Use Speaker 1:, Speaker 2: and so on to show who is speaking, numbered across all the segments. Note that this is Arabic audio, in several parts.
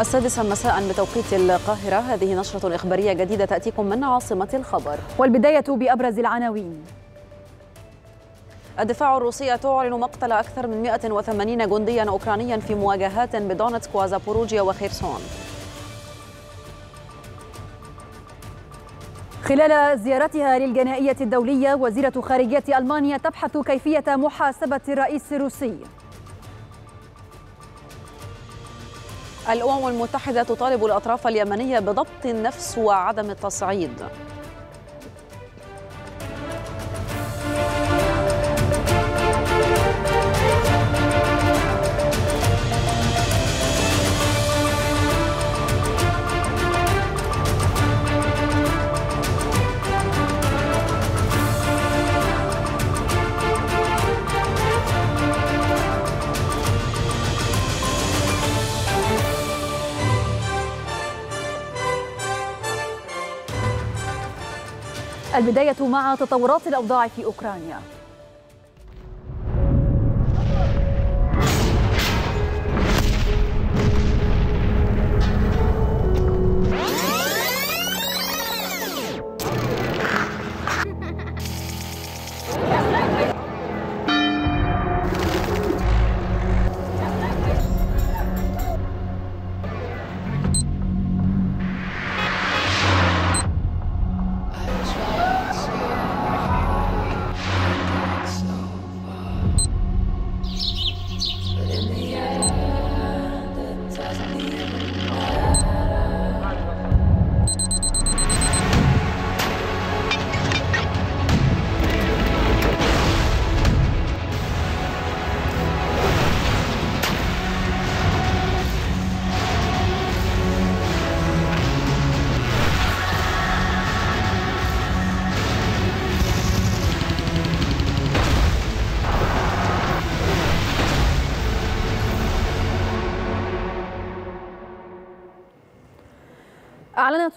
Speaker 1: السادسة مساء بتوقيت القاهرة هذه نشرة إخبارية جديدة تأتيكم من عاصمة الخبر والبداية بأبرز العناوين الدفاع الروسية تعلن مقتل أكثر من 180 جنديا أوكرانيا في مواجهات بدونتسك وزابوروجيا وخيرسون
Speaker 2: خلال زيارتها للجنائية الدولية وزيرة خارجية ألمانيا تبحث كيفية محاسبة الرئيس الروسي
Speaker 1: الأمم المتحدة تطالب الأطراف اليمنية بضبط النفس وعدم التصعيد
Speaker 2: البداية مع تطورات الأوضاع في أوكرانيا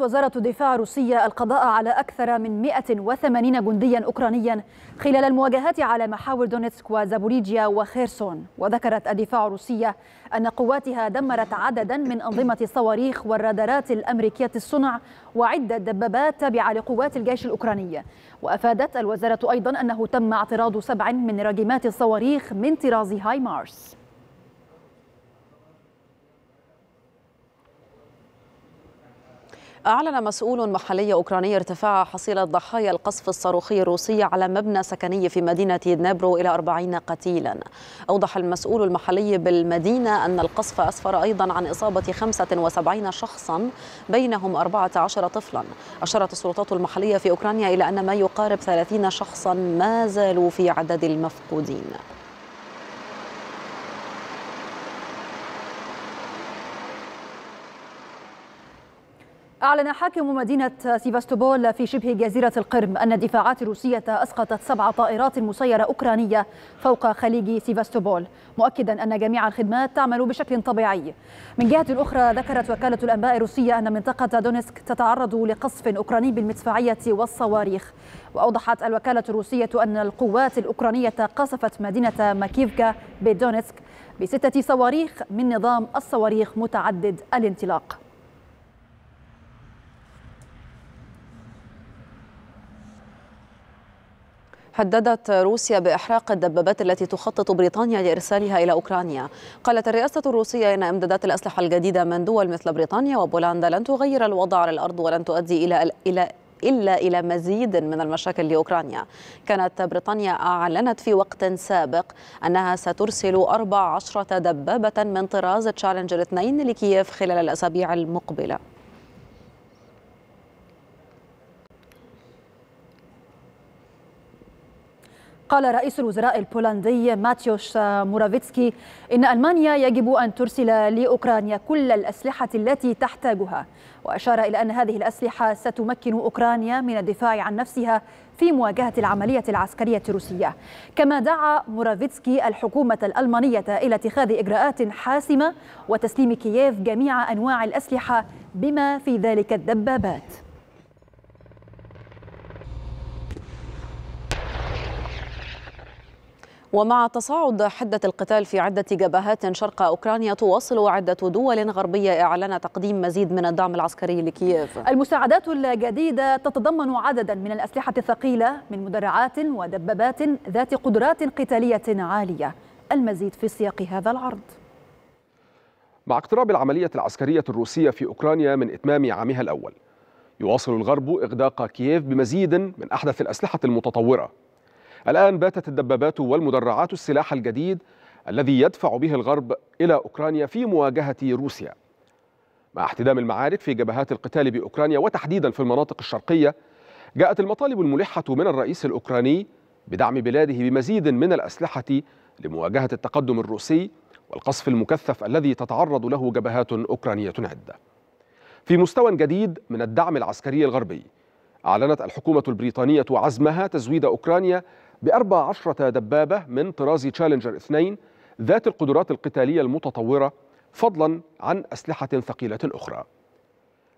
Speaker 2: وزارة الدفاع الروسية القضاء على أكثر من 180 جنديا أوكرانيا خلال المواجهات على محاور دونيتسك وزابوريجيا وخيرسون وذكرت الدفاع الروسية أن قواتها دمرت عددا من أنظمة الصواريخ والرادارات الأمريكية الصنع وعدة دبابات تابعة لقوات الجيش الأوكراني وأفادت الوزارة أيضا أنه تم اعتراض سبع من راجمات الصواريخ من طراز هاي مارس
Speaker 1: أعلن مسؤول محلي أوكراني ارتفاع حصيلة ضحايا القصف الصاروخي الروسي على مبنى سكني في مدينة نابرو إلى 40 قتيلا أوضح المسؤول المحلي بالمدينة أن القصف أسفر أيضا عن إصابة 75 شخصا بينهم 14 طفلا أشارت السلطات المحلية في أوكرانيا إلى أن ما يقارب 30 شخصا ما زالوا في عدد المفقودين
Speaker 2: أعلن حاكم مدينة سيفاستوبول في شبه جزيرة القرم أن الدفاعات الروسية أسقطت سبع طائرات مسيرة أوكرانية فوق خليج سيفاستوبول مؤكدا أن جميع الخدمات تعمل بشكل طبيعي من جهة أخرى ذكرت وكالة الأنباء الروسية أن منطقة دونسك تتعرض لقصف أوكراني بالمدفعية والصواريخ وأوضحت الوكالة الروسية أن القوات الأوكرانية قصفت مدينة ماكيفكا بدونسك بستة صواريخ من نظام الصواريخ متعدد الانطلاق هددت
Speaker 1: روسيا بإحراق الدبابات التي تخطط بريطانيا لإرسالها إلى أوكرانيا قالت الرئاسة الروسية إن إمدادات الأسلحة الجديدة من دول مثل بريطانيا وبولندا لن تغير الوضع على الأرض ولن تؤدي إلى إلى إلا إلى مزيد من المشاكل لأوكرانيا كانت بريطانيا أعلنت في وقت سابق أنها سترسل 14 دبابة من طراز تشالنجر 2 لكييف خلال الأسابيع المقبلة
Speaker 2: قال رئيس الوزراء البولندي ماتيوش مورافيتسكي إن ألمانيا يجب أن ترسل لأوكرانيا كل الأسلحة التي تحتاجها وأشار إلى أن هذه الأسلحة ستمكن أوكرانيا من الدفاع عن نفسها في مواجهة العملية العسكرية الروسية كما دعا مورافيتسكي الحكومة الألمانية إلى اتخاذ إجراءات حاسمة وتسليم كييف جميع أنواع الأسلحة بما في ذلك الدبابات
Speaker 1: ومع تصاعد حدة القتال في عدة جبهات شرق أوكرانيا تواصل عدة دول غربية إعلان تقديم مزيد من الدعم العسكري لكييف
Speaker 2: المساعدات الجديدة تتضمن عددا من الأسلحة الثقيلة من مدرعات ودبابات ذات قدرات قتالية عالية المزيد في سياق هذا العرض
Speaker 3: مع اقتراب العملية العسكرية الروسية في أوكرانيا من إتمام عامها الأول يواصل الغرب إغداق كييف بمزيد من أحدث الأسلحة المتطورة الآن باتت الدبابات والمدرعات السلاح الجديد الذي يدفع به الغرب إلى أوكرانيا في مواجهة روسيا مع احتدام المعارك في جبهات القتال بأوكرانيا وتحديدا في المناطق الشرقية جاءت المطالب الملحة من الرئيس الأوكراني بدعم بلاده بمزيد من الأسلحة لمواجهة التقدم الروسي والقصف المكثف الذي تتعرض له جبهات أوكرانية عدة في مستوى جديد من الدعم العسكري الغربي أعلنت الحكومة البريطانية عزمها تزويد أوكرانيا بأربع عشرة دبابة من طراز تشالنجر 2 ذات القدرات القتالية المتطورة فضلا عن أسلحة ثقيلة أخرى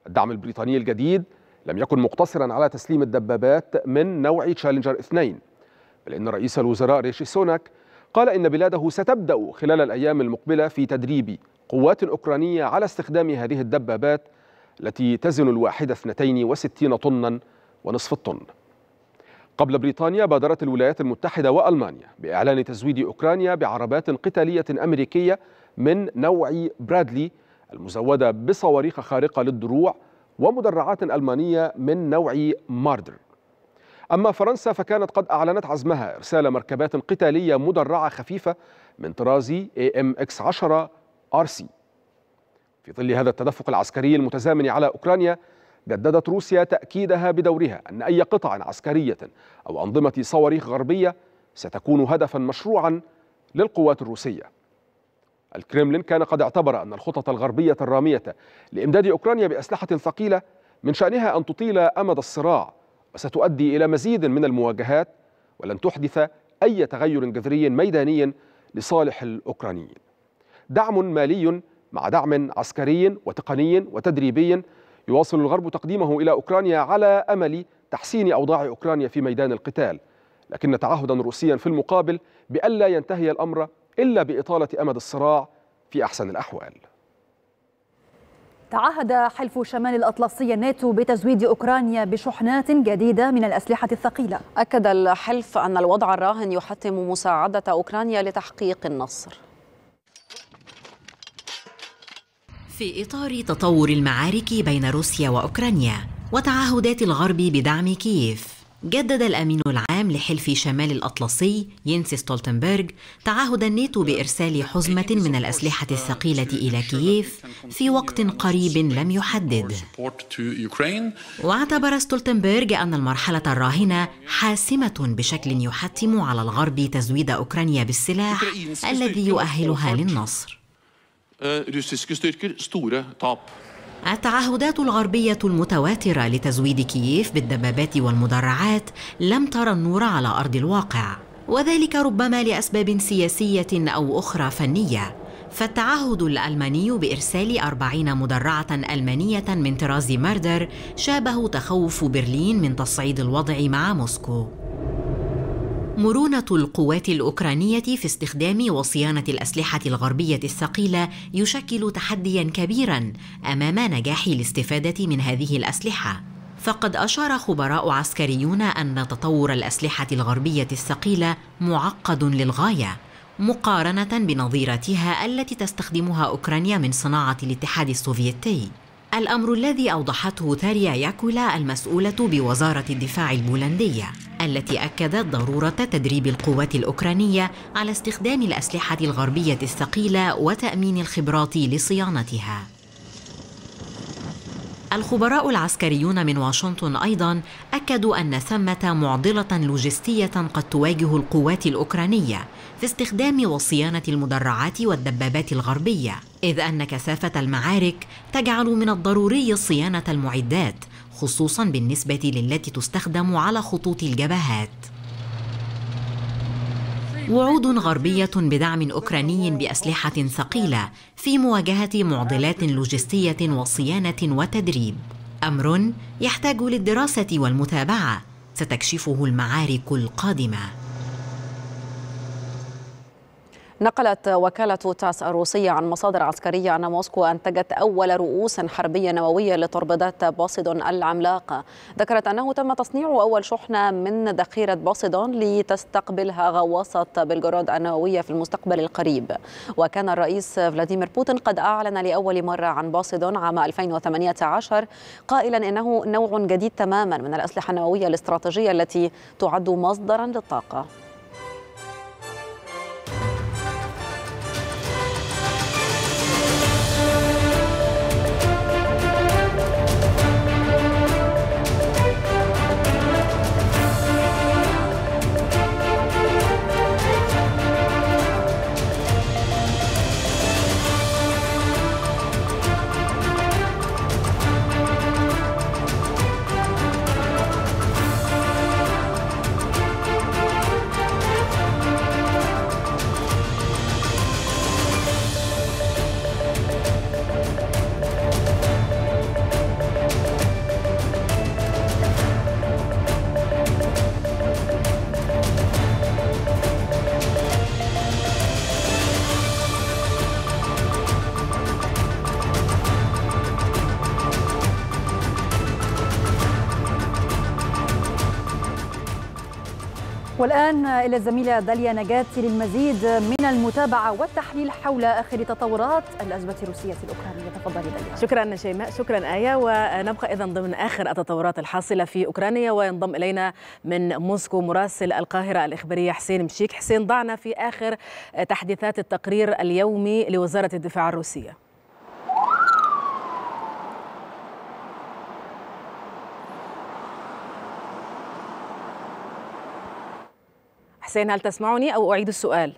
Speaker 3: الدعم البريطاني الجديد لم يكن مقتصرا على تسليم الدبابات من نوع تشالنجر 2 بل إن رئيس الوزراء ريشي سوناك قال إن بلاده ستبدأ خلال الأيام المقبلة في تدريب قوات أوكرانية على استخدام هذه الدبابات التي تزن الواحدة 62 طنا ونصف الطن قبل بريطانيا بادرت الولايات المتحدة وألمانيا بإعلان تزويد أوكرانيا بعربات قتالية أمريكية من نوع برادلي المزودة بصواريخ خارقة للدروع ومدرعات ألمانية من نوع ماردر أما فرنسا فكانت قد أعلنت عزمها إرسال مركبات قتالية مدرعة خفيفة من طراز AMX-10 RC في ظل هذا التدفق العسكري المتزامن على أوكرانيا جددت روسيا تأكيدها بدورها أن أي قطع عسكرية أو أنظمة صواريخ غربية ستكون هدفا مشروعا للقوات الروسية الكريملين كان قد اعتبر أن الخطط الغربية الرامية لإمداد أوكرانيا بأسلحة ثقيلة من شأنها أن تطيل أمد الصراع وستؤدي إلى مزيد من المواجهات ولن تحدث أي تغير جذري ميداني لصالح الأوكرانيين دعم مالي مع دعم عسكري وتقني وتدريبي يواصل الغرب تقديمه إلى أوكرانيا على أمل تحسين أوضاع أوكرانيا في ميدان القتال لكن تعهدا روسيا في المقابل بألا ينتهي الأمر إلا بإطالة أمد الصراع في أحسن الأحوال
Speaker 2: تعهد حلف شمال الأطلسي الناتو بتزويد أوكرانيا بشحنات جديدة من الأسلحة الثقيلة أكد الحلف أن الوضع
Speaker 1: الراهن يحتم مساعدة أوكرانيا لتحقيق النصر
Speaker 4: في إطار تطور المعارك بين روسيا وأوكرانيا وتعهدات الغرب بدعم كييف جدد الأمين العام لحلف شمال الأطلسي ينسي ستولتنبرغ تعهد الناتو بإرسال حزمة من الأسلحة الثقيلة إلى كييف في وقت قريب لم يحدد واعتبر ستولتنبرغ أن المرحلة الراهنة حاسمة بشكل يحتم على الغرب تزويد أوكرانيا بالسلاح الذي يؤهلها للنصر
Speaker 5: Eh, russiske styrker store tap.
Speaker 4: التعهدات الغربية المتواترة لتزويد كييف بالدبابات والمدرعات لم ترى النور على أرض الواقع وذلك ربما لأسباب سياسية أو أخرى فنية فالتعهد الألماني بإرسال أربعين مدرعة ألمانية من طراز ماردر شابه تخوف برلين من تصعيد الوضع مع موسكو مرونة القوات الأوكرانية في استخدام وصيانة الأسلحة الغربية الثقيلة يشكل تحديا كبيرا أمام نجاح الاستفادة من هذه الأسلحة. فقد أشار خبراء عسكريون أن تطور الأسلحة الغربية الثقيلة معقد للغاية مقارنة بنظيرتها التي تستخدمها أوكرانيا من صناعة الاتحاد السوفيتي. الأمر الذي أوضحته تاريا ياكولا المسؤولة بوزارة الدفاع البولندية التي أكدت ضرورة تدريب القوات الأوكرانية على استخدام الأسلحة الغربية الثقيلة وتأمين الخبرات لصيانتها الخبراء العسكريون من واشنطن أيضا أكدوا أن ثمة معضلة لوجستية قد تواجه القوات الأوكرانية في استخدام وصيانة المدرعات والدبابات الغربية إذ أن كثافة المعارك تجعل من الضروري صيانة المعدات خصوصا بالنسبة للتي تستخدم على خطوط الجبهات وعود غربية بدعم أوكراني بأسلحة ثقيلة في مواجهة معضلات لوجستية وصيانة وتدريب أمر يحتاج للدراسة والمتابعة ستكشفه المعارك القادمه
Speaker 1: نقلت وكالة تاس الروسية عن مصادر عسكرية أن موسكو أنتجت أول رؤوس حربية نووية لتربدات بوسيدون العملاقة ذكرت أنه تم تصنيع أول شحنة من ذخيرة بوسيدون لتستقبلها غواصة بلجراد النووية في المستقبل القريب وكان الرئيس فلاديمير بوتين قد أعلن لأول مرة عن بوسيدون عام 2018 قائلا إنه نوع جديد تماما من الأسلحة النووية الاستراتيجية التي تعد مصدرا للطاقة
Speaker 2: والآن إلى الزميلة داليا نجاتي للمزيد من المتابعة والتحليل حول آخر تطورات الأزمة الروسية الأوكرانية تفضلي داليا
Speaker 6: شكرا شيماء شكرا آية ونبقى إذا ضمن آخر التطورات الحاصلة في أوكرانيا وينضم إلينا من موسكو مراسل القاهرة الإخبارية حسين مشيك حسين ضعنا في آخر تحديثات التقرير اليومي لوزارة الدفاع الروسية حسين هل تسمعني أو أعيد السؤال؟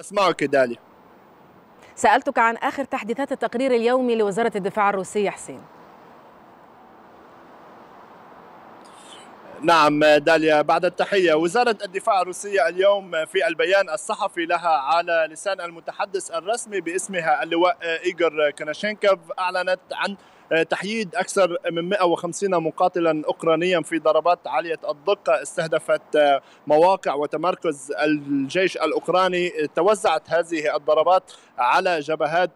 Speaker 5: أسمعك داليا
Speaker 6: سألتك عن آخر تحديثات التقرير اليومي لوزارة الدفاع الروسية حسين
Speaker 5: نعم داليا بعد التحية وزارة الدفاع الروسية اليوم في البيان الصحفي لها على لسان المتحدث الرسمي باسمها اللواء إيغور كناشينكوف أعلنت عن تحييد أكثر من 150 مقاتلا أوكرانيا في ضربات عالية الدقة استهدفت مواقع وتمركز الجيش الأوكراني توزعت هذه الضربات على جبهات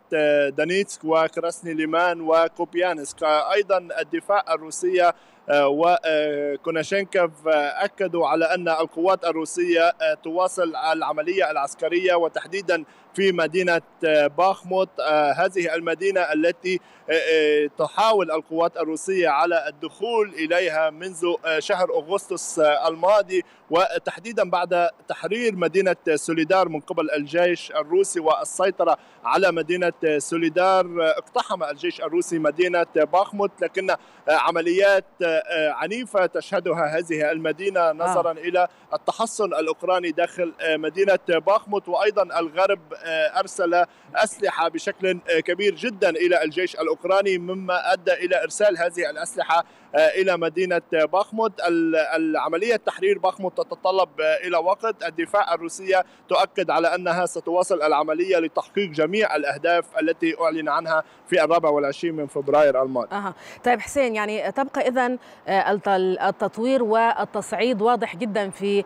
Speaker 5: دانيتسك وكراسني ليمان وكوبيانسك أيضا الدفاع الروسية آه، وكوناشينكوف آه، آه، أكدوا على أن القوات الروسية تواصل العملية العسكرية وتحديدا في مدينة آه، باخموت آه، هذه المدينة التي آه، تحاول القوات الروسية على الدخول إليها منذ شهر أغسطس الماضي وتحديدا بعد تحرير مدينة سوليدار من قبل الجيش الروسي والسيطرة على مدينة سوليدار اقتحم الجيش الروسي مدينة باخموت لكن عمليات عنيفة تشهدها هذه المدينة نظرا آه. إلى التحصن الأوكراني داخل مدينة باخموت وأيضا الغرب آه، أرسل أسلحة بشكل آه، كبير جدا إلى الجيش الأوكراني مما أدى إلى إرسال هذه الأسلحة آه، الى مدينه باخمود العمليه تحرير باخمود تتطلب آه، الى وقت الدفاع الروسيه تؤكد على انها ستواصل العمليه لتحقيق جميع الاهداف التي اعلن عنها في الرابع والعشرين من فبراير الماضي
Speaker 6: أه. طيب حسين يعني تبقى اذا آه، التطوير والتصعيد واضح جدا في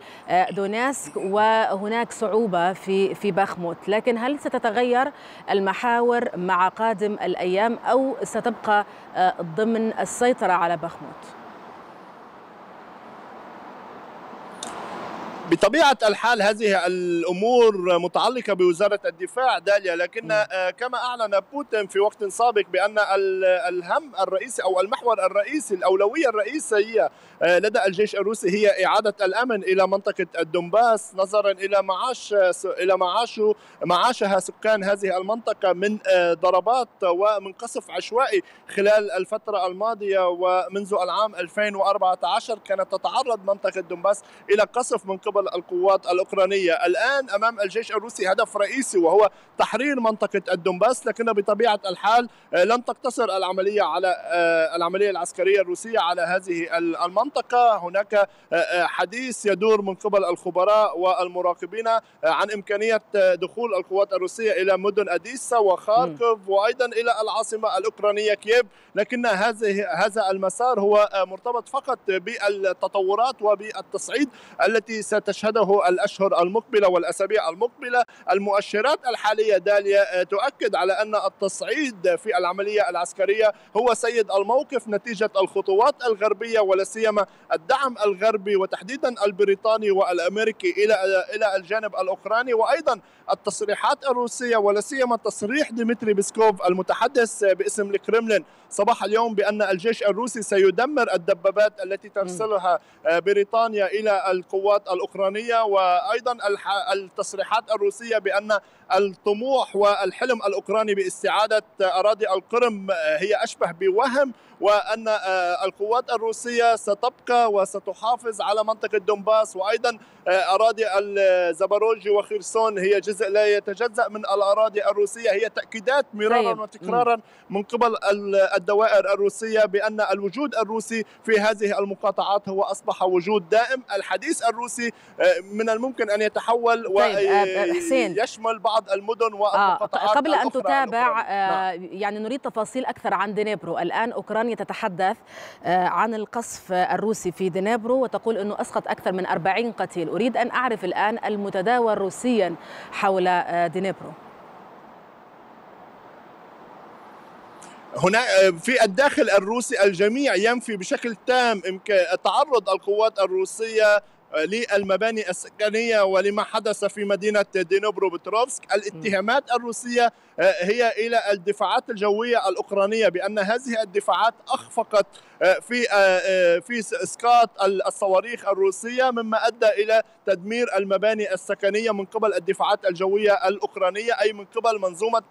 Speaker 6: دوناسك وهناك صعوبه في في باخموت لكن هل ستتغير المحاور مع قادم الايام او ستبقى ضمن السيطره على باخموت mot.
Speaker 5: بطبيعة الحال هذه الأمور متعلقة بوزارة الدفاع داليا لكن آه، كما أعلن بوتين في وقت سابق بأن الهم الرئيسي أو المحور الرئيسي الأولوية الرئيسية آه، لدى الجيش الروسي هي إعادة الأمن إلى منطقة الدنباس نظرا إلى معاش إلى معاشه معاشها سكان هذه المنطقة من آه، ضربات ومن قصف عشوائي خلال الفترة الماضية ومنذ العام 2014 كانت تتعرض منطقة دنباس إلى قصف من قبل قبل القوات الأوكرانية الآن أمام الجيش الروسي هدف رئيسي وهو تحرير منطقة الدنباس لكن بطبيعة الحال آه، لن تقتصر العملية على آه، العملية العسكرية الروسية على هذه المنطقة هناك آه، حديث يدور من قبل الخبراء والمراقبين عن إمكانية دخول القوات الروسية إلى مدن أديسا وخاركوف وأيضا إلى العاصمة الأوكرانية كييف لكن هذه هذا المسار هو مرتبط فقط بالتطورات وبالتصعيد التي ست تشهده الأشهر المقبلة والأسابيع المقبلة المؤشرات الحالية داليا آه، تؤكد على أن التصعيد في العملية العسكرية هو سيد الموقف نتيجة الخطوات الغربية ولا سيما الدعم الغربي وتحديدا البريطاني والأمريكي إلى آه، إلى الجانب الأوكراني وأيضا التصريحات الروسية ولا سيما تصريح ديمتري بيسكوف المتحدث باسم الكرملين صباح اليوم بأن الجيش الروسي سيدمر الدبابات التي ترسلها آه، بريطانيا إلى القوات الأوكرانية الاوكرانيه وايضا التصريحات الروسيه بان الطموح والحلم الأوكراني باستعادة أراضي القرم آه، هي أشبه بوهم وأن آه، القوات الروسية ستبقى وستحافظ على منطقة دونباس وأيضا آه، أراضي الزبروجي وخرسون هي جزء لا يتجزأ من الأراضي الروسية هي تأكيدات مرارا طيب. وتكرارا من قبل الدوائر الروسية بأن الوجود الروسي في هذه المقاطعات هو أصبح وجود دائم الحديث الروسي من الممكن أن يتحول طيب، ويشمل بعض بعض المدن والمقاطعات آه قبل أن تتابع
Speaker 6: آه نعم. يعني نريد تفاصيل أكثر عن دنيبرو الآن أوكرانيا تتحدث آه عن القصف الروسي في دنيبرو وتقول أنه أسقط أكثر من 40 قتيل أريد أن أعرف الآن المتداول روسيا حول آه دنيبرو
Speaker 5: هنا آه، في الداخل الروسي الجميع ينفي بشكل تام تعرض القوات الروسيه للمباني السكنيه ولما حدث في مدينه بتروفسك الاتهامات الروسيه آه، هي الى الدفاعات الجويه الاوكرانيه بان هذه الدفاعات اخفقت آه، في آه، في اسقاط الصواريخ الروسيه مما ادى الى تدمير المباني السكنيه من قبل الدفاعات الجويه الاوكرانيه اي من قبل منظومه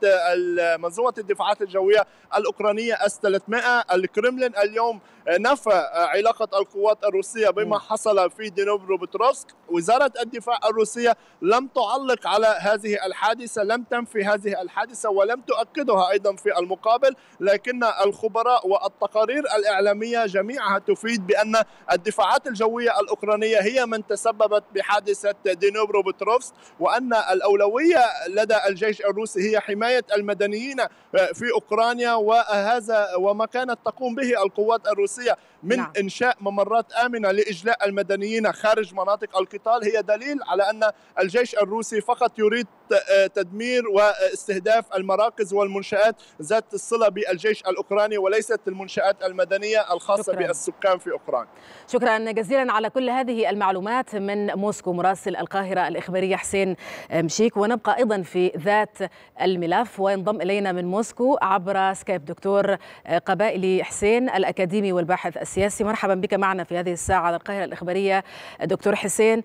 Speaker 5: منظومه الدفاعات الجويه الاوكرانيه اس 300 الكرملين اليوم نفى علاقه القوات الروسيه بما حصل في دينوبرو بروبتروسك وزارة الدفاع الروسية لم تعلق على هذه الحادثة لم تنفي هذه الحادثة ولم تؤكدها أيضا في المقابل لكن الخبراء والتقارير الإعلامية جميعها تفيد بأن الدفاعات الجوية الأوكرانية هي من تسببت بحادثة دينوبرو بتروفسك وأن الأولوية لدى الجيش الروسي هي حماية المدنيين في أوكرانيا وهذا وما كانت تقوم به القوات الروسية من نعم. إنشاء ممرات آمنة لإجلاء المدنيين خارج خارج مناطق القتال هي دليل على أن الجيش الروسي فقط يريد آه، تدمير واستهداف المراكز والمنشآت ذات الصلة بالجيش الأوكراني وليست المنشآت المدنية الخاصة شكرا. بالسكان في أوكرانيا
Speaker 6: شكرا جزيلا على كل هذه المعلومات من موسكو مراسل القاهرة الإخبارية حسين مشيك ونبقى أيضا في ذات الملف وينضم إلينا من موسكو عبر سكايب دكتور آه، قبائلي حسين الأكاديمي والباحث السياسي مرحبا بك معنا في هذه الساعة على القاهرة الإخبارية دكتور حسين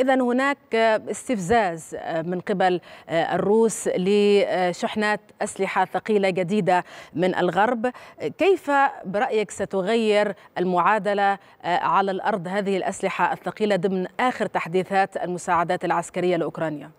Speaker 6: إذا هناك استفزاز آه، من قبل آه، الروس لشحنات أسلحة ثقيلة جديدة من الغرب كيف برأيك ستغير المعادلة آه، على الأرض هذه الأسلحة الثقيلة ضمن آخر تحديثات المساعدات العسكرية لأوكرانيا؟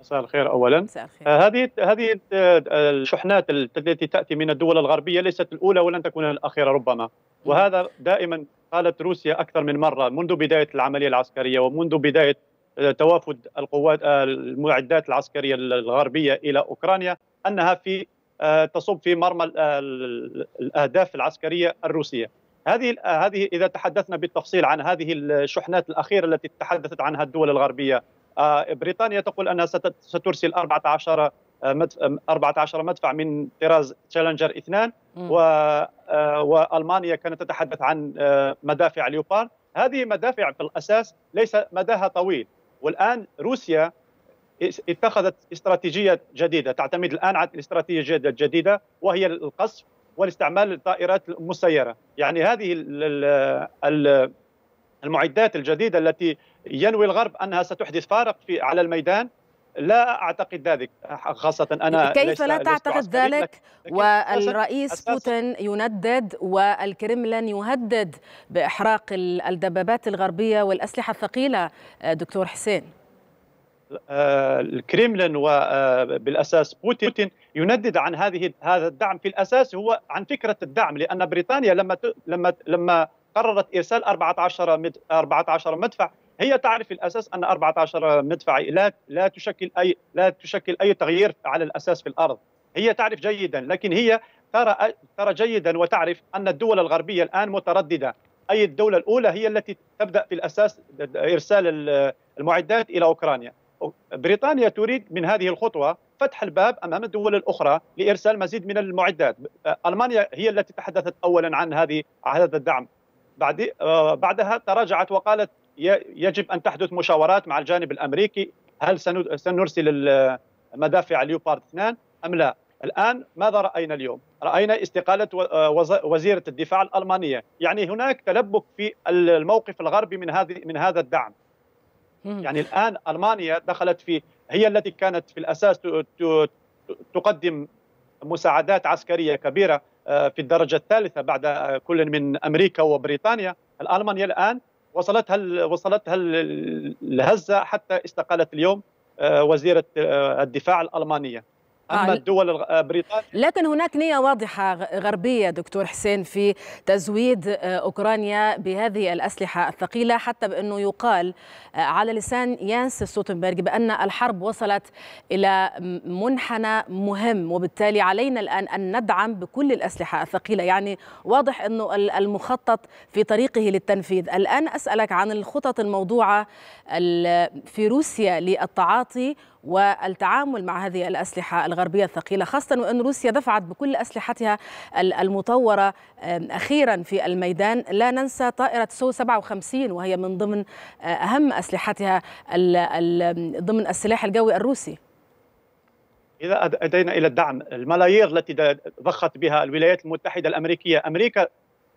Speaker 7: مساء الخير اولا مساء الخير. آه هذه هذه الشحنات التي تاتي من الدول الغربيه ليست الاولى ولن تكون الاخيره ربما وهذا دائما قالت روسيا اكثر من مره منذ بدايه العمليه العسكريه ومنذ بدايه آه، توافد القوات آه، المعدات العسكريه الغربيه الى اوكرانيا انها في آه، تصب في مرمى الاهداف العسكريه الروسيه. هذه هذه اذا تحدثنا بالتفصيل عن هذه الشحنات الاخيره التي تحدثت عنها الدول الغربيه بريطانيا تقول انها سترسل 14 14 آه، مدفع من طراز تشالنجر اثنان آه، والمانيا كانت تتحدث عن آه، مدافع ليوبارد هذه مدافع في الاساس ليس مداها طويل والان روسيا اتخذت استراتيجيه جديده تعتمد الان على الاستراتيجيه الجديده وهي القصف والاستعمال للطائرات المسيره يعني هذه المعدات الجديده التي ينوي الغرب انها ستحدث فارق في على الميدان لا اعتقد ذلك خاصه انا كيف لا تعتقد ذلك
Speaker 6: والرئيس أساس بوتين يندد والكرملين يهدد باحراق الدبابات الغربيه والاسلحه الثقيله دكتور حسين
Speaker 7: آه، الكريملين وبالاساس آه، بوتين يندد عن هذه هذا الدعم في الاساس هو عن فكره الدعم لان بريطانيا لما لما لما قررت ارسال 14 14 مدفع هي تعرف الاساس ان 14 مدفع لا لا تشكل اي لا تشكل اي تغيير على الاساس في الارض هي تعرف جيدا لكن هي ترى ترى جيدا وتعرف ان الدول الغربيه الان متردده اي الدوله الاولى هي التي تبدا في الاساس ارسال المعدات الى اوكرانيا بريطانيا تريد من هذه الخطوه فتح الباب امام الدول الاخرى لارسال مزيد من المعدات المانيا هي التي تحدثت اولا عن هذه عن هذا الدعم بعد آه، بعدها تراجعت وقالت يجب ان تحدث مشاورات مع الجانب الامريكي هل سنرسل المدافع ليوبارد 2 ام لا الان ماذا راينا اليوم راينا استقاله وزيره الدفاع الالمانيه يعني هناك تلبك في الموقف الغربي من هذه من هذا الدعم يعني الان المانيا دخلت في هي التي كانت في الاساس تقدم مساعدات عسكريه كبيره آه، في الدرجه الثالثه بعد كل من امريكا وبريطانيا الالمانيا الان وصلتها وصلتها الهزه حتى استقالت اليوم آه، وزيره آه، الدفاع الالمانيه اما آه الدول آه، بريطانيا
Speaker 6: لكن هناك نيه واضحه غربيه دكتور حسين في تزويد آه، اوكرانيا بهذه الاسلحه الثقيله حتى بانه يقال آه، على لسان يانس ستوتنبرغ بان الحرب وصلت الى منحنى مهم وبالتالي علينا الان ان ندعم بكل الاسلحه الثقيله يعني واضح انه المخطط في طريقه للتنفيذ الان اسالك عن الخطط الموضوعه في روسيا للتعاطي والتعامل مع هذه الأسلحة الغربية الثقيلة خاصة وأن روسيا دفعت بكل أسلحتها المطورة أخيرا في الميدان لا ننسى طائرة سو 57 وهي من ضمن آه، أهم أسلحتها ضمن السلاح الجوي الروسي
Speaker 7: إذا أدينا إلى الدعم الملايير التي ضخت بها الولايات المتحدة الأمريكية أمريكا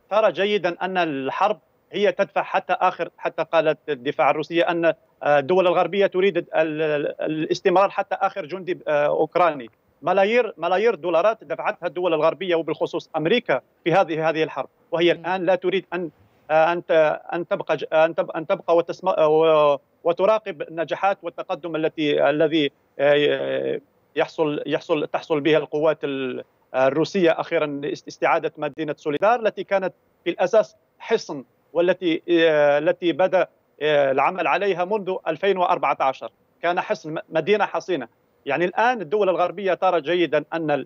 Speaker 7: ترى جيدا أن الحرب هي تدفع حتى اخر حتى قالت الدفاع الروسيه ان آه، الدول الغربيه تريد الاستمرار حتى اخر جندي آه، اوكراني ملايير ملايير الدولارات دفعتها الدول الغربيه وبالخصوص امريكا في هذه هذه الحرب وهي الان لا تريد ان آه، ان ان تبقى ان تبقى وتراقب النجاحات والتقدم التي الذي يحصل يحصل تحصل به القوات الروسيه اخيرا استعاده مدينه سوليدار التي كانت في الاساس حصن والتي آه، التي بدا آه، العمل عليها منذ 2014 كان حصن مدينه حصينه يعني الان الدول الغربيه ترى جيدا ان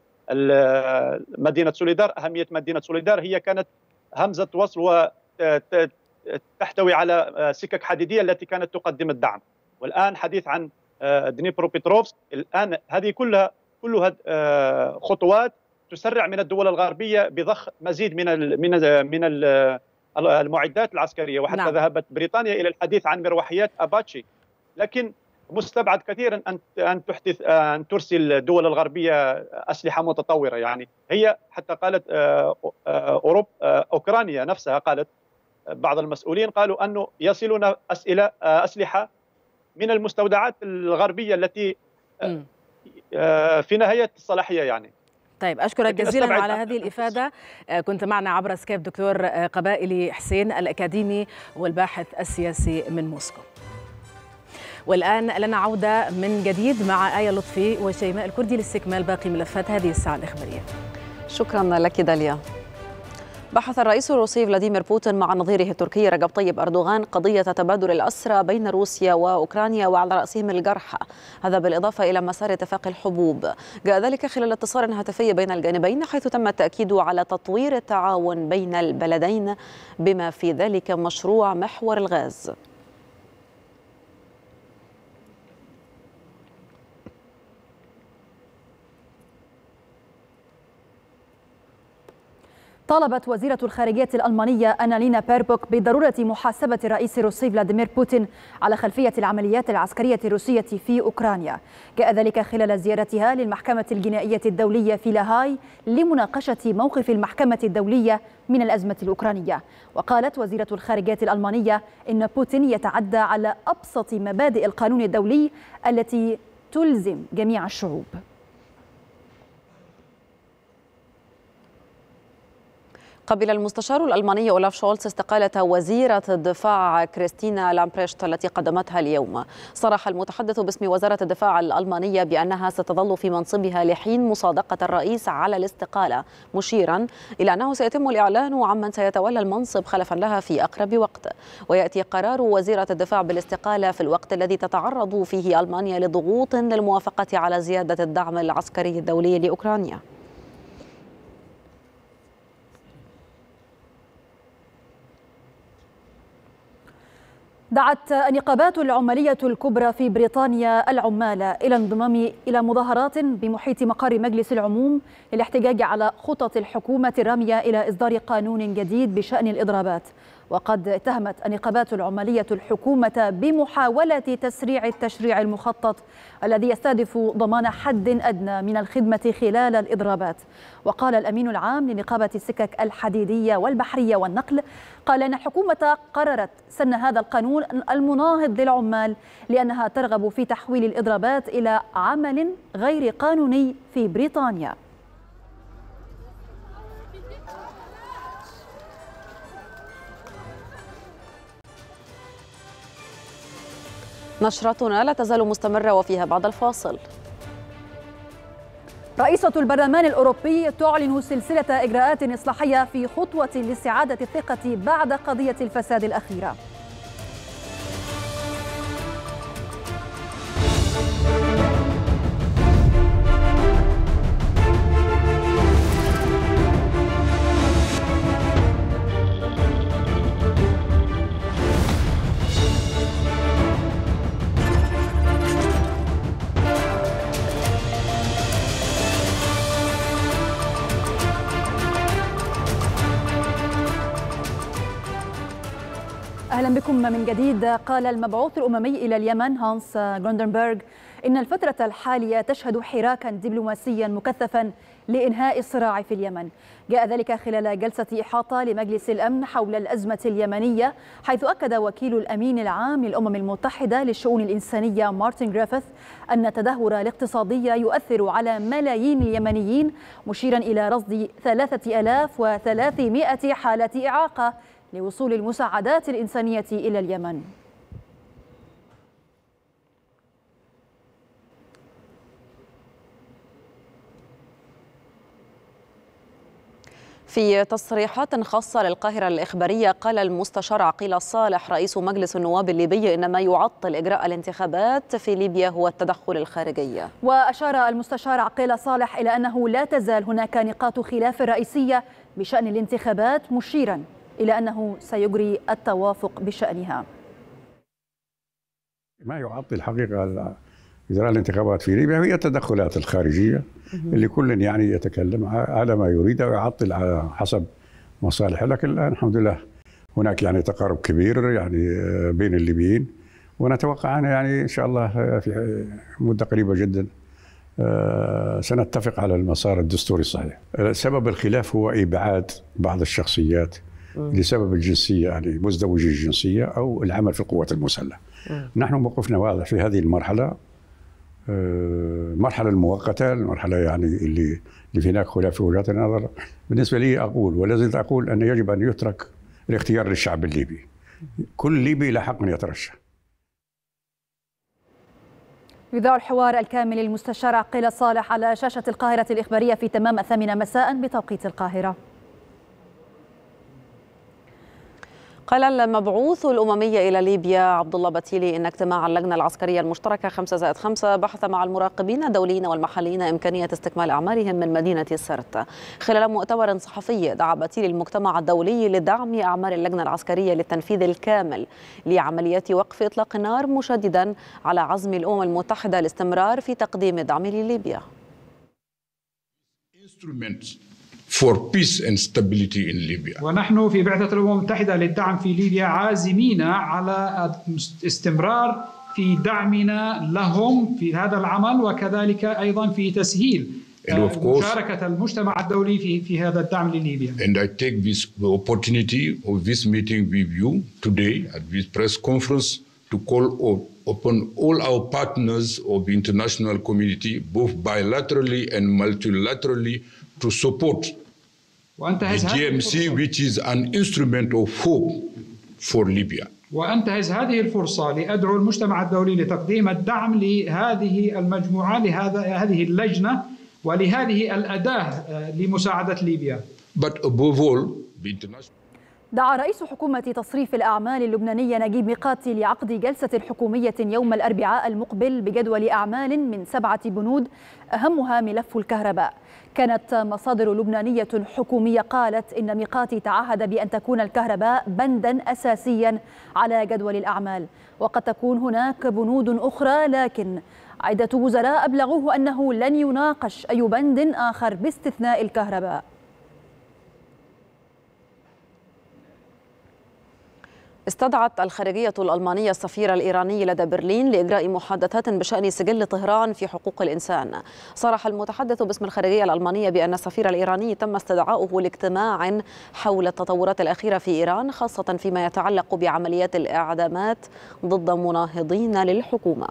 Speaker 7: مدينه سوليدار اهميه مدينه سوليدار هي كانت همزه وصل وتحتوي آه، على سكك حديديه التي كانت تقدم الدعم والان حديث عن دنيبرو بيتروفسك الان هذه كلها كلها خطوات تسرع من الدول الغربيه بضخ مزيد من الـ من الـ من الـ المعدات العسكريه وحتى نعم. ذهبت بريطانيا الى الحديث عن مروحيات اباتشي لكن مستبعد كثيرا ان ان تحدث ان ترسل الدول الغربيه اسلحه متطوره يعني هي حتى قالت آه، آه، اوروبا آه، اوكرانيا نفسها قالت بعض المسؤولين قالوا انه يصلنا اسئله اسلحه من المستودعات الغربيه التي في نهايه الصلاحيه يعني
Speaker 6: طيب اشكرك جزيلا على هذه الافاده آه، كنت معنا عبر سكايب دكتور آه، قبائلي حسين الاكاديمي والباحث السياسي من موسكو والان لنا عوده من جديد مع ايه لطفي وشيماء الكردي لاستكمال باقي ملفات هذه الساعه الاخباريه
Speaker 1: شكرا لك داليا بحث الرئيس الروسي فلاديمير بوتين مع نظيره التركي رجب طيب أردوغان قضية تبادل الأسرى بين روسيا وأوكرانيا وعلى رأسهم الجرحى هذا بالإضافة إلى مسار اتفاق الحبوب جاء ذلك خلال اتصال هاتفي بين الجانبين حيث تم التأكيد على تطوير التعاون بين البلدين بما في ذلك مشروع محور الغاز
Speaker 2: طالبت وزيرة الخارجية الألمانية أنالينا بيربوك بضرورة محاسبة الرئيس الروسي فلاديمير بوتين على خلفية العمليات العسكرية الروسية في أوكرانيا جاء ذلك خلال زيارتها للمحكمة الجنائية الدولية في لاهاي لمناقشة موقف المحكمة الدولية من الأزمة الأوكرانية وقالت وزيرة الخارجية الألمانية إن بوتين يتعدى على أبسط مبادئ القانون الدولي التي تلزم جميع الشعوب قبل
Speaker 1: المستشار الألماني أولاف شولتس استقالة وزيرة الدفاع كريستينا لامبريشت التي قدمتها اليوم صرح المتحدث باسم وزارة الدفاع الألمانية بأنها ستظل في منصبها لحين مصادقة الرئيس على الاستقالة مشيرا إلى أنه سيتم الإعلان عمن سيتولى المنصب خلفا لها في أقرب وقت ويأتي قرار وزيرة الدفاع بالاستقالة في الوقت الذي تتعرض فيه ألمانيا لضغوط للموافقة على زيادة الدعم العسكري الدولي لأوكرانيا
Speaker 2: دعت النقابات العمالية الكبرى في بريطانيا العمال إلى انضمام إلى مظاهرات بمحيط مقر مجلس العموم للاحتجاج على خطط الحكومة الرامية إلى إصدار قانون جديد بشأن الإضرابات وقد اتهمت النقابات العمالية الحكومة بمحاولة تسريع التشريع المخطط الذي يستهدف ضمان حد أدنى من الخدمة خلال الإضرابات وقال الأمين العام لنقابة السكك الحديدية والبحرية والنقل قال أن الحكومة قررت سن هذا القانون المناهض للعمال لأنها ترغب في تحويل الإضرابات إلى عمل غير قانوني في بريطانيا
Speaker 1: نشرتنا لا تزال
Speaker 2: مستمرة وفيها بعد الفاصل رئيسة البرلمان الأوروبي تعلن سلسلة إجراءات إصلاحية في خطوة لاستعادة الثقة بعد قضية الفساد الأخيرة اهلا بكم من جديد قال المبعوث الاممي الى اليمن هانس جوندنبرغ ان الفتره الحاليه تشهد حراكا دبلوماسيا مكثفا لانهاء الصراع في اليمن جاء ذلك خلال جلسه احاطه لمجلس الامن حول الازمه اليمنيه حيث اكد وكيل الامين العام للامم المتحده للشؤون الانسانيه مارتن جريفيث ان التدهور الاقتصادي يؤثر على ملايين اليمنيين مشيرا الى رصد 3300 حاله اعاقه لوصول المساعدات الإنسانية إلى اليمن
Speaker 1: في تصريحات خاصة للقاهرة الإخبارية قال المستشار عقيل صالح رئيس مجلس النواب الليبي إن ما يعطل إجراء الانتخابات في ليبيا هو التدخل الخارجي
Speaker 2: وأشار المستشار عقيل صالح إلى أنه لا تزال هناك نقاط خلاف رئيسية بشأن الانتخابات مشيرا إلى أنه سيجري التوافق بشأنها
Speaker 7: ما يعطي الحقيقة إجراء الانتخابات في ليبيا هي التدخلات الخارجية اللي كل يعني يتكلم على ما يريد ويعطل على حسب مصالحه لكن الآن الحمد لله هناك يعني تقارب كبير يعني آه، بين الليبيين ونتوقع أن يعني إن شاء الله آه، في مدة قريبة جدا آه، سنتفق على المسار الدستوري الصحيح سبب الخلاف هو إبعاد بعض الشخصيات لسبب الجنسيه يعني مزدوجي الجنسيه او العمل في القوات المسلحه. نحن موقفنا واضح في هذه المرحله آه، مرحلة المؤقتة المرحلة يعني اللي اللي في هناك خلاف في وجهات النظر بالنسبة لي أقول ولا زلت أقول أن يجب أن يترك الاختيار للشعب الليبي كل ليبي له حق أن يترشح
Speaker 2: يذاع الحوار الكامل المستشار عقيل صالح على شاشة القاهرة الإخبارية في تمام الثامنة مساء بتوقيت القاهرة
Speaker 1: قال المبعوث الأممي إلى ليبيا عبد الله بتيلي إن اجتماع اللجنة العسكرية المشتركة 5 زائد 5 بحث مع المراقبين الدوليين والمحليين إمكانية استكمال أعمالهم من مدينة سرت خلال مؤتمر صحفي دعا بتيلي المجتمع الدولي لدعم أعمال اللجنة العسكرية للتنفيذ الكامل لعمليات وقف إطلاق النار مشددا على عزم الأمم المتحدة الاستمرار في تقديم الدعم لليبيا.
Speaker 5: for peace and stability in Libya.
Speaker 3: ونحن في بعثة الأمم المتحدة للدعم في ليبيا عازمين على استمرار في دعمنا لهم في هذا العمل وكذلك أيضا في تسهيل مشاركة المجتمع الدولي في في هذا الدعم لليبيا.
Speaker 5: And I take this opportunity of this meeting with you today at this press conference to call on upon all our partners of the international community, both bilaterally and multilaterally, to support وأنت GMC which is an instrument of hope for Libya.
Speaker 3: وانتهز هذه الفرصه لادعو المجتمع الدولي لتقديم الدعم لهذه المجموعه لهذا هذه اللجنه ولهذه الاداه آه، لمساعده ليبيا. But above all, the international
Speaker 2: دعا رئيس حكومة تصريف الأعمال اللبنانية نجيب ميقاتي لعقد جلسة حكومية يوم الأربعاء المقبل بجدول أعمال من سبعة بنود أهمها ملف الكهرباء كانت مصادر لبنانية حكومية قالت إن ميقاتي تعهد بأن تكون الكهرباء بندا أساسيا على جدول الأعمال وقد تكون هناك بنود أخرى لكن عدة وزراء أبلغوه أنه لن يناقش أي بند آخر باستثناء الكهرباء
Speaker 1: استدعت الخارجية الألمانية السفير الإيراني لدى برلين لإجراء محادثات بشأن سجل طهران في حقوق الإنسان صرح المتحدث باسم الخارجية الألمانية بأن السفير الإيراني تم استدعاؤه لاجتماع حول التطورات الأخيرة في إيران خاصة فيما يتعلق بعمليات الإعدامات ضد مناهضين للحكومة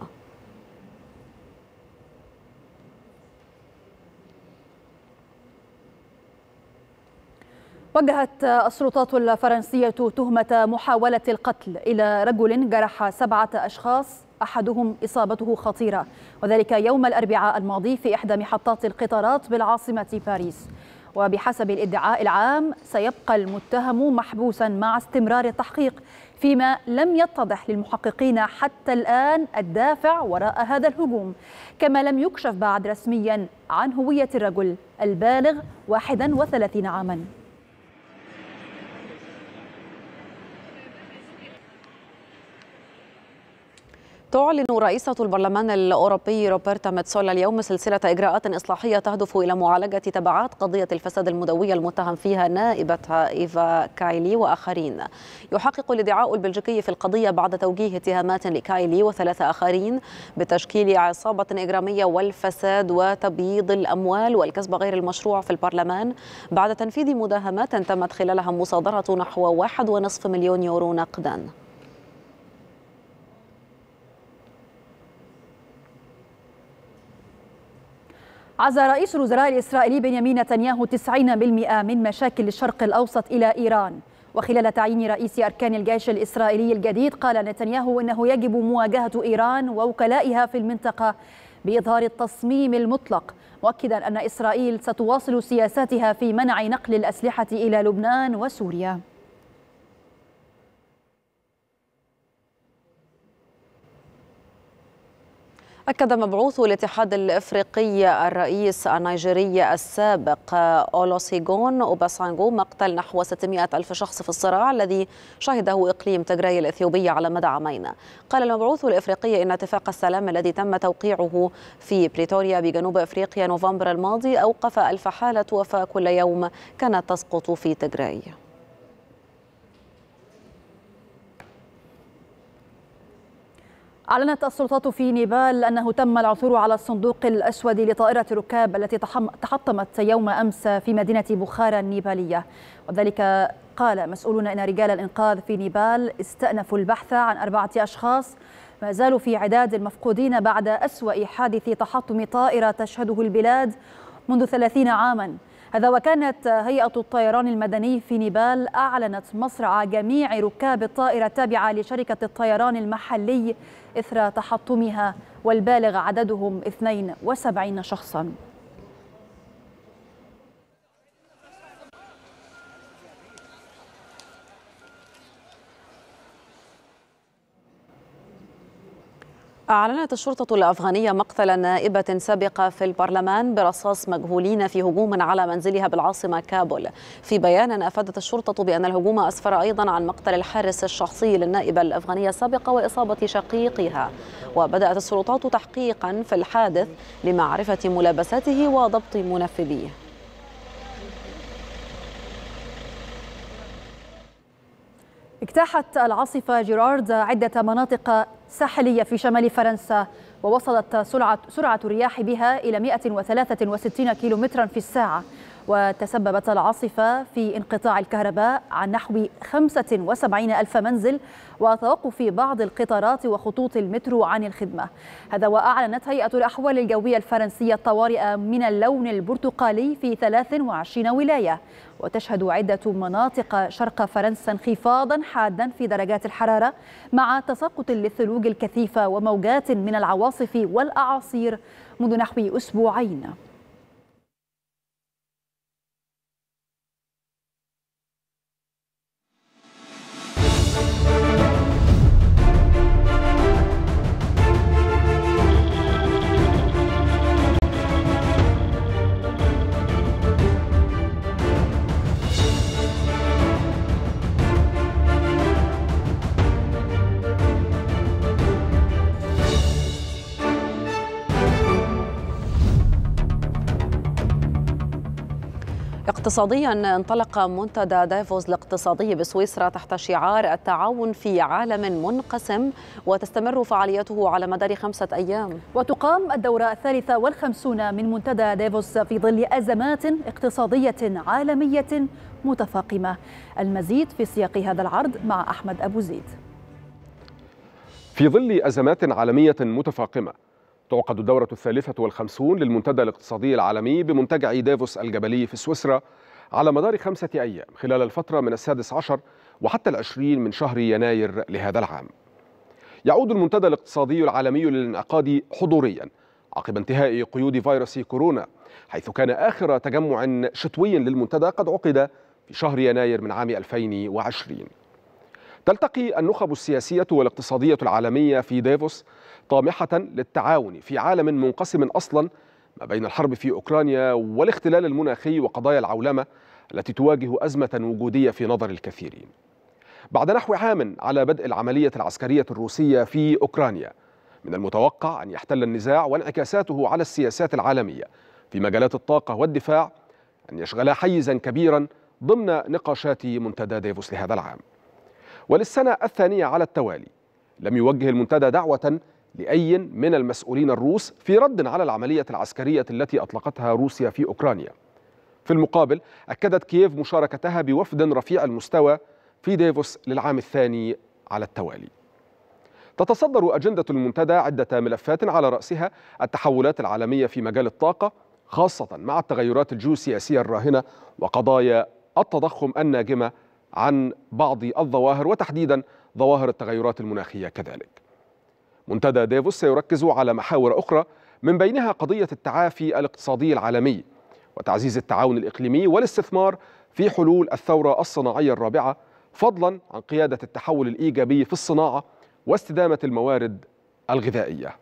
Speaker 2: وجهت السلطات الفرنسية تهمة محاولة القتل إلى رجل جرح سبعة أشخاص أحدهم إصابته خطيرة وذلك يوم الأربعاء الماضي في إحدى محطات القطارات بالعاصمة باريس وبحسب الادعاء العام سيبقى المتهم محبوسا مع استمرار التحقيق فيما لم يتضح للمحققين حتى الآن الدافع وراء هذا الهجوم كما لم يكشف بعد رسميا عن هوية الرجل البالغ 31 عاماً
Speaker 1: تعلن رئيسة البرلمان الأوروبي روبرتا ماتسولا اليوم سلسلة إجراءات إصلاحية تهدف إلى معالجة تبعات قضية الفساد المدوية المتهم فيها نائبتها إيفا كايلي وآخرين يحقق الادعاء البلجيكي في القضية بعد توجيه اتهامات لكايلي وثلاثة آخرين بتشكيل عصابة إجرامية والفساد وتبييض الأموال والكسب غير المشروع في البرلمان بعد تنفيذ مداهمات تمت خلالها مصادرة نحو 1.5 مليون يورو نقداً
Speaker 2: عزى رئيس الوزراء الإسرائيلي بنيامين نتنياهو 90% من مشاكل الشرق الأوسط إلى إيران وخلال تعيين رئيس أركان الجيش الإسرائيلي الجديد قال نتنياهو أنه يجب مواجهة إيران ووكلائها في المنطقة بإظهار التصميم المطلق مؤكدا أن إسرائيل ستواصل سياساتها في منع نقل الأسلحة إلى لبنان وسوريا
Speaker 1: أكد مبعوث الاتحاد الإفريقي الرئيس النيجيري السابق أولوسيغون أوباسانغو مقتل نحو 600 ألف شخص في الصراع الذي شهده إقليم تجراي الإثيوبي على مدى عامين قال المبعوث الإفريقي إن اتفاق السلام الذي تم توقيعه في بريتوريا بجنوب إفريقيا نوفمبر الماضي أوقف ألف حالة وفاة كل يوم كانت تسقط في تجراي
Speaker 2: أعلنت السلطات في نيبال أنه تم العثور على الصندوق الأسود لطائرة الركاب التي تحطمت يوم أمس في مدينة بخارى النيبالية وذلك قال مسؤولون أن رجال الإنقاذ في نيبال استأنفوا البحث عن أربعة أشخاص ما زالوا في عداد المفقودين بعد أسوأ حادث تحطم طائرة تشهده البلاد منذ ثلاثين عاماً هذا وكانت هيئة الطيران المدني في نيبال أعلنت مصرع جميع ركاب الطائرة التابعة لشركة الطيران المحلي إثر تحطمها والبالغ عددهم 72 شخصاً
Speaker 1: أعلنت الشرطة الأفغانية مقتل نائبة سابقة في البرلمان برصاص مجهولين في هجوم على منزلها بالعاصمة كابول في بيان أفادت الشرطة بأن الهجوم أسفر أيضا عن مقتل الحارس الشخصي للنائبة الأفغانية السابقة وإصابة شقيقها وبدأت السلطات تحقيقا في الحادث لمعرفة ملابساته وضبط منفذيه
Speaker 2: اجتاحت العاصفة جيرارد عدة مناطق ساحلية في شمال فرنسا ووصلت سرعة, سرعة الرياح بها إلى 163 كيلومترا في الساعة وتسببت العاصفة في انقطاع الكهرباء عن نحو 75 ألف منزل وتوقف بعض القطارات وخطوط المترو عن الخدمة هذا وأعلنت هيئة الأحوال الجوية الفرنسية الطوارئ من اللون البرتقالي في 23 ولاية وتشهد عدة مناطق شرق فرنسا انخفاضا حادا في درجات الحرارة مع تساقط للثلوج الكثيفة وموجات من العواصف والأعاصير منذ نحو أسبوعين
Speaker 1: اقتصاديا انطلق منتدى دافوس الاقتصادي بسويسرا تحت شعار التعاون في عالم منقسم وتستمر فعاليته على مدار خمسة أيام
Speaker 2: وتقام الدورة الثالثة والخمسون من منتدى دافوس في ظل أزمات اقتصادية عالمية متفاقمة المزيد في سياق هذا العرض مع أحمد أبو زيد
Speaker 3: في ظل أزمات عالمية متفاقمة تعقد الدورة الثالثة والخمسون للمنتدى الاقتصادي العالمي بمنتجع دافوس الجبلي في سويسرا على مدار خمسة أيام خلال الفترة من السادس عشر وحتى العشرين من شهر يناير لهذا العام يعود المنتدى الاقتصادي العالمي للانعقاد حضوريا عقب انتهاء قيود فيروس كورونا حيث كان آخر تجمع شتوي للمنتدى قد عقد في شهر يناير من عام 2020 تلتقي النخب السياسية والاقتصادية العالمية في دافوس طامحة للتعاون في عالم منقسم أصلا ما بين الحرب في أوكرانيا والاختلال المناخي وقضايا العولمة التي تواجه أزمة وجودية في نظر الكثيرين بعد نحو عام على بدء العملية العسكرية الروسية في أوكرانيا من المتوقع أن يحتل النزاع وانعكاساته على السياسات العالمية في مجالات الطاقة والدفاع أن يشغل حيزا كبيرا ضمن نقاشات منتدى ديفوس لهذا العام وللسنة الثانية على التوالي لم يوجه المنتدى دعوة لأي من المسؤولين الروس في رد على العملية العسكرية التي أطلقتها روسيا في أوكرانيا في المقابل أكدت كييف مشاركتها بوفد رفيع المستوى في ديفوس للعام الثاني على التوالي تتصدر أجندة المنتدى عدة ملفات على رأسها التحولات العالمية في مجال الطاقة خاصة مع التغيرات الجيوسياسية الراهنة وقضايا التضخم الناجمة عن بعض الظواهر وتحديدا ظواهر التغيرات المناخية كذلك منتدى ديفوس سيركز على محاور أخرى من بينها قضية التعافي الاقتصادي العالمي وتعزيز التعاون الإقليمي والاستثمار في حلول الثورة الصناعية الرابعة فضلا عن قيادة التحول الإيجابي في الصناعة واستدامة الموارد الغذائية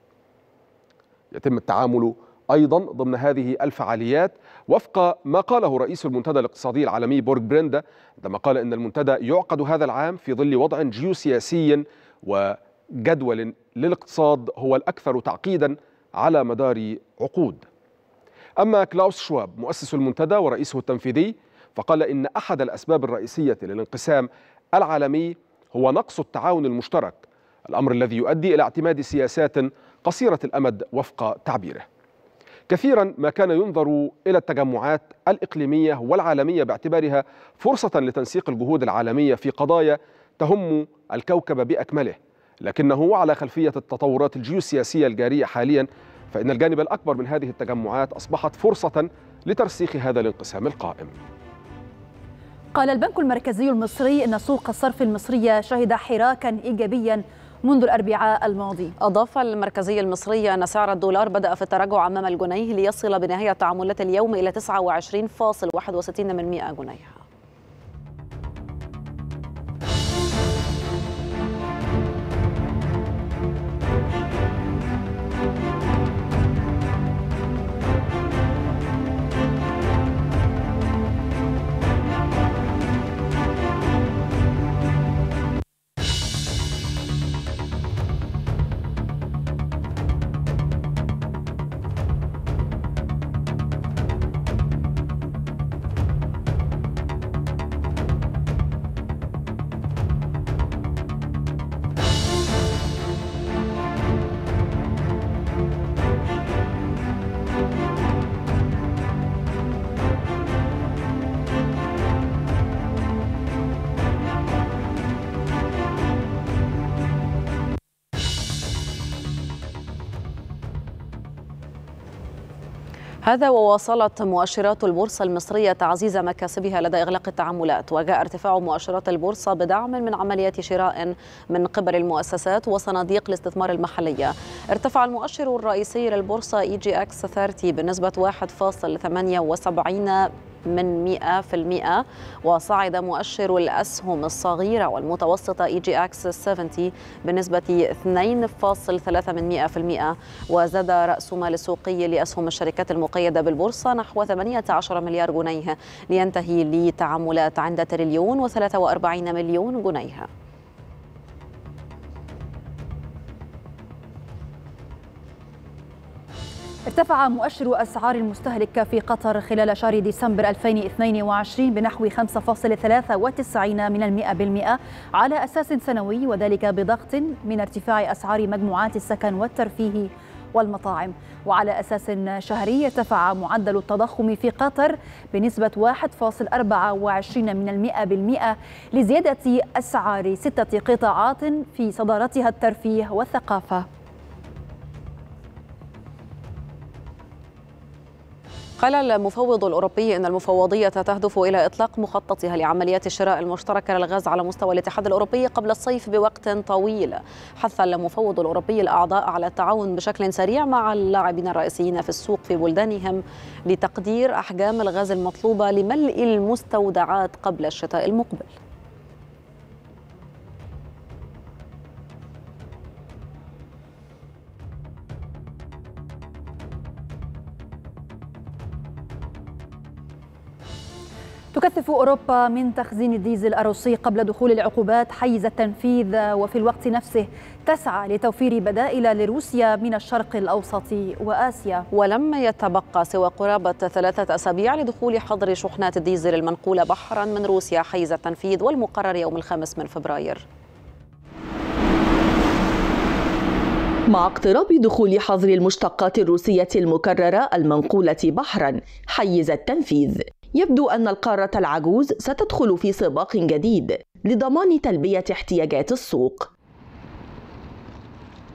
Speaker 3: يتم التعامل أيضا ضمن هذه الفعاليات وفق ما قاله رئيس المنتدى الاقتصادي العالمي بورغ بريندا عندما قال إن المنتدى يعقد هذا العام في ظل وضع جيوسياسي و جدول للاقتصاد هو الأكثر تعقيدا على مدار عقود أما كلاوس شواب مؤسس المنتدى ورئيسه التنفيذي فقال إن أحد الأسباب الرئيسية للانقسام العالمي هو نقص التعاون المشترك الأمر الذي يؤدي إلى اعتماد سياسات قصيرة الأمد وفق تعبيره كثيرا ما كان ينظر إلى التجمعات الإقليمية والعالمية باعتبارها فرصة لتنسيق الجهود العالمية في قضايا تهم الكوكب بأكمله لكنه على خلفية التطورات الجيوسياسية الجارية حاليا فإن الجانب الأكبر من هذه التجمعات أصبحت فرصة لترسيخ هذا الانقسام القائم
Speaker 2: قال البنك المركزي المصري أن سوق الصرف المصرية شهد حراكا إيجابيا منذ الأربعاء الماضي أضاف المركزي المصري أن سعر
Speaker 1: الدولار بدأ في التراجع أمام الجنيه ليصل بنهاية تعاملات اليوم إلى 29.61 جنيه هذا وواصلت مؤشرات البورصة المصرية تعزيز مكاسبها لدى إغلاق التعاملات وجاء ارتفاع مؤشرات البورصة بدعم من عمليات شراء من قبل المؤسسات وصناديق الاستثمار المحلية ارتفع المؤشر الرئيسي للبورصة إي جي أكس 30 بنسبة 1.78 من 100% وصعد مؤشر الأسهم الصغيرة والمتوسطة إي e جي أكس 70 بنسبة 2.3% وزاد رأس مال السوقي لأسهم الشركات المقيدة بالبورصة نحو 18 مليار جنيه لينتهي لتعاملات عند تريليون و43 مليون جنيه
Speaker 2: ارتفع مؤشر أسعار المستهلك في قطر خلال شهر ديسمبر 2022 بنحو 5.93 من المئة بالمئة على أساس سنوي وذلك بضغط من ارتفاع أسعار مجموعات السكن والترفيه والمطاعم وعلى أساس شهري ارتفع معدل التضخم في قطر بنسبة 1.24 من المئة بالمئة لزيادة أسعار ستة قطاعات في صدارتها الترفيه والثقافة
Speaker 1: قال المفوض الأوروبي أن المفوضية تهدف إلى إطلاق مخططها لعمليات الشراء المشتركة للغاز على مستوى الاتحاد الأوروبي قبل الصيف بوقت طويل حث المفوض الأوروبي الأعضاء على التعاون بشكل سريع مع اللاعبين الرئيسيين في السوق في بلدانهم لتقدير أحجام الغاز المطلوبة لملء المستودعات قبل الشتاء المقبل
Speaker 2: تكثف أوروبا من تخزين الديزل الروسي قبل دخول العقوبات حيز التنفيذ وفي الوقت نفسه تسعى لتوفير بدائل لروسيا من الشرق الأوسط
Speaker 1: وآسيا ولم يتبقى سوى قرابة ثلاثة أسابيع لدخول حظر شحنات الديزل المنقولة بحرا من روسيا حيز التنفيذ والمقرر يوم الخامس من فبراير
Speaker 8: مع اقتراب دخول حظر المشتقات الروسية المكررة المنقولة بحرا حيز التنفيذ يبدو أن القارة العجوز ستدخل في سباق جديد لضمان تلبية احتياجات السوق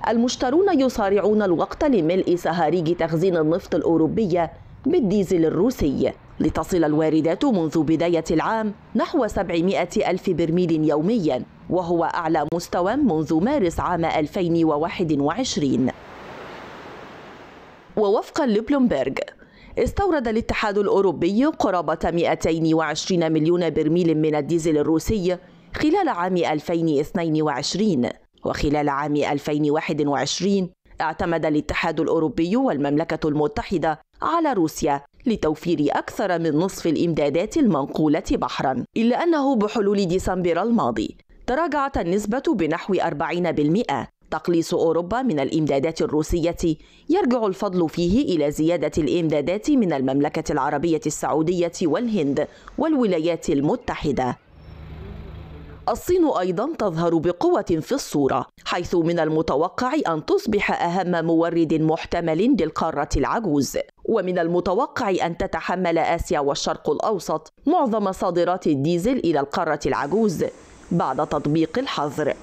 Speaker 8: المشترون يصارعون الوقت لملء سهاريج تخزين النفط الأوروبية بالديزل الروسي لتصل الواردات منذ بداية العام نحو 700 ألف برميل يوميا وهو أعلى مستوى منذ مارس عام 2021 ووفقا لبلومبرغ استورد الاتحاد الأوروبي قرابة 220 مليون برميل من الديزل الروسي خلال عام 2022 وخلال عام 2021 اعتمد الاتحاد الأوروبي والمملكة المتحدة على روسيا لتوفير أكثر من نصف الإمدادات المنقولة بحرا إلا أنه بحلول ديسمبر الماضي تراجعت النسبة بنحو 40% تقليص أوروبا من الإمدادات الروسية يرجع الفضل فيه إلى زيادة الإمدادات من المملكة العربية السعودية والهند والولايات المتحدة الصين أيضا تظهر بقوة في الصورة حيث من المتوقع أن تصبح أهم مورد محتمل للقارة العجوز ومن المتوقع أن تتحمل آسيا والشرق الأوسط معظم صادرات الديزل إلى القارة العجوز بعد تطبيق الحظر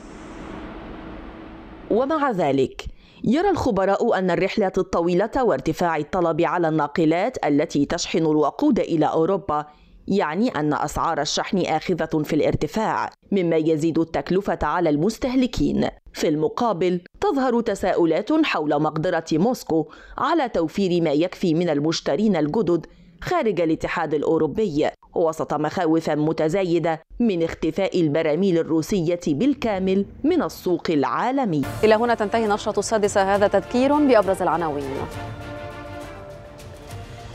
Speaker 8: ومع ذلك يرى الخبراء أن الرحلات الطويلة وارتفاع الطلب على الناقلات التي تشحن الوقود إلى أوروبا يعني أن أسعار الشحن آخذة في الارتفاع، مما يزيد التكلفة على المستهلكين. في المقابل، تظهر تساؤلات حول مقدرة موسكو على توفير ما يكفي من المشترين الجدد خارج الاتحاد الأوروبي وسط مخاوف متزايدة من اختفاء البراميل الروسية بالكامل
Speaker 1: من السوق العالمي إلى هنا تنتهي نشرة السادسة هذا تذكير بأبرز العناوين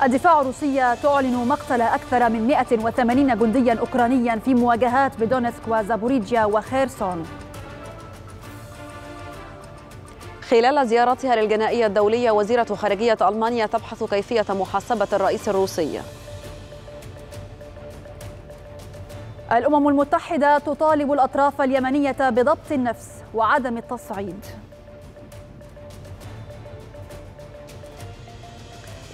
Speaker 2: الدفاع الروسية تعلن مقتل أكثر من 180 جنديا أوكرانيا في مواجهات بدونسك وزابوريجيا وخيرسون خلال زيارتها للجنائية الدولية وزيرة
Speaker 1: خارجية ألمانيا تبحث كيفية محاسبة الرئيس الروسي
Speaker 2: الأمم المتحدة تطالب الأطراف اليمنية بضبط النفس وعدم التصعيد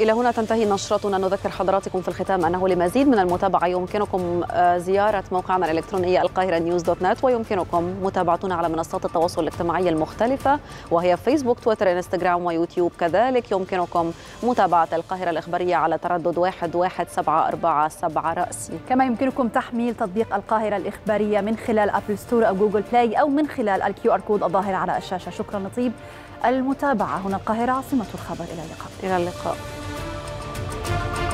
Speaker 1: إلى هنا تنتهي نشرتنا نذكر حضراتكم في الختام أنه لمزيد من المتابعة يمكنكم آه، زيارة موقعنا الإلكتروني القاهرة نيوز دوت نت ويمكنكم متابعتنا على منصات التواصل الاجتماعي المختلفة وهي فيسبوك تويتر انستغرام ويوتيوب كذلك يمكنكم متابعة القاهرة الإخبارية على تردد 11747
Speaker 2: رأسي كما يمكنكم تحميل تطبيق القاهرة الإخبارية من خلال أبل ستور أو جوجل بلاي أو من خلال الكيو آر كود الظاهر على الشاشة شكرا لطيب المتابعة هنا القاهرة عاصمة الخبر إلى اللقاء إلى اللقاء Thank you.